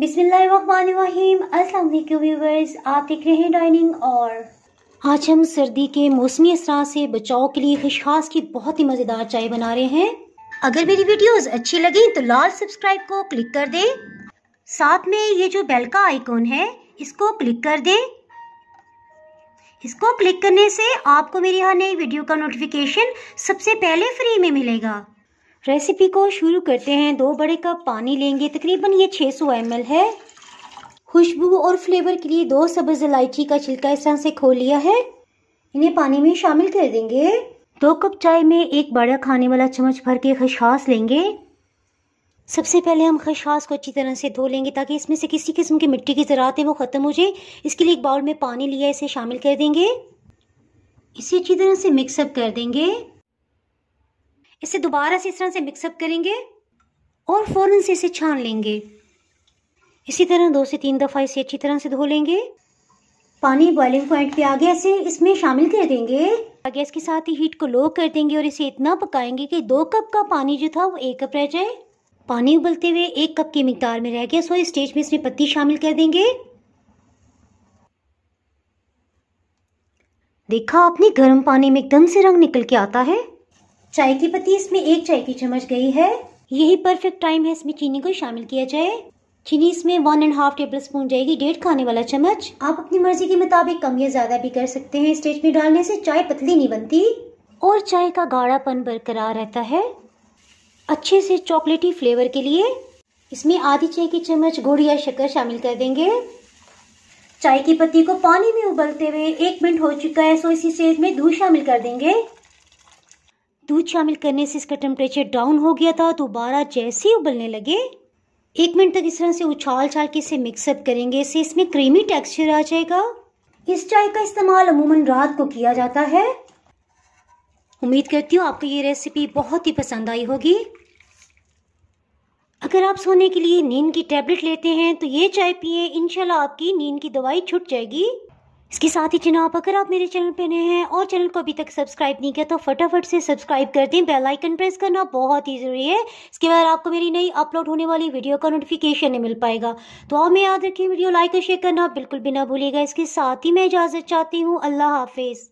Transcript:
बिस्मिल्लाहिर्रहमानिर्रहीम अस्सलाम वालेकुम व्यूवर्स आप देख रहे हैं डाइनिंग और आज हम सर्दी के मौसमी असरा से बचाव के लिए खुशखास की बहुत ही मज़ेदार चाय बना रहे हैं अगर मेरी वीडियोस अच्छी लगी तो लाल सब्सक्राइब को क्लिक कर दे साथ में ये जो बेल का आइकॉन है इसको क्लिक कर दे इसको क्लिक करने से आपको मेरी हर नई वीडियो का नोटिफिकेशन सबसे पहले फ्री में मिलेगा रेसिपी को शुरू करते हैं दो बड़े कप पानी लेंगे तकरीबन ये 600 सौ है खुशबू और फ्लेवर के लिए दो सब्ज़ इलायची का छिलका इस तरह से खो लिया है इन्हें पानी में शामिल कर देंगे दो कप चाय में एक बड़ा खाने वाला चम्मच भर के खशास लेंगे सबसे पहले हम खशास को अच्छी तरह से धो लेंगे ताकि इसमें से किसी किस्म की मिट्टी की ज़रात है वो ख़त्म हो जाए इसके लिए एक बाउल में पानी लिया इसे शामिल कर देंगे इसे अच्छी तरह से मिक्सअप कर देंगे इसे दोबारा से इस तरह से मिक्सअप करेंगे और फ़ौरन से इसे छान लेंगे इसी तरह दो से तीन दफ़ा इसे अच्छी तरह से धो लेंगे पानी बॉइलिंग पॉइंट पे आ गया इसे इसमें शामिल कर देंगे गैस के साथ ही हीट को लो कर देंगे और इसे इतना पकाएंगे कि दो कप का पानी जो था वो एक कप रह जाए पानी उबलते हुए एक कप की मकदार में रह गया सो इस स्टेज में इसमें पत्ती शामिल कर देंगे देखा आपने गर्म पानी में एकदम से रंग निकल के आता है चाय की पत्ती इसमें एक चाय की चम्मच गई है यही परफेक्ट टाइम है इसमें चीनी को शामिल किया जाए चीनी इसमें one and half tablespoon जाएगी डेढ़ खाने वाला चम्मच आप अपनी मर्जी के मुताबिक कम या ज्यादा भी कर सकते हैं स्टेज में डालने से चाय पतली नहीं बनती और चाय का गाढ़ापन बरकरार रहता है अच्छे से चॉकलेटी फ्लेवर के लिए इसमें आधी चाय की चम्मच गुड़ या शक्कर शामिल कर देंगे चाय की पत्ती को पानी में उबलते हुए एक मिनट हो चुका है सो इसी स्टेज में दूध शामिल कर देंगे दूध शामिल करने से इसका टेम्परेचर डाउन हो गया था दोबारा तो जैसे ही उबलने लगे एक मिनट तक इस तरह से उछाल छाल के इसे मिक्सअप करेंगे इससे इसमें क्रीमी टेक्सचर आ जाएगा इस चाय का इस्तेमाल अमूमन रात को किया जाता है उम्मीद करती हूँ आपको ये रेसिपी बहुत ही पसंद आई होगी अगर आप सोने के लिए नींद की टैबलेट लेते हैं तो ये चाय पिए इनशाला आपकी नींद की दवाई छूट जाएगी इसके साथ ही जनाब अगर आप मेरे चैनल पर नए हैं और चैनल को अभी तक सब्सक्राइब नहीं किया तो फटाफट से सब्सक्राइब कर दें बेल आइकन प्रेस करना बहुत ही ज़रूरी है इसके बाद आपको मेरी नई अपलोड होने वाली वीडियो का नोटिफिकेशन नहीं मिल पाएगा तो हमें याद रखिए वीडियो लाइक और शेयर करना बिल्कुल भी ना भूलिएगा इसके साथ ही मैं इजाज़त चाहती हूँ अल्लाह हाफिज़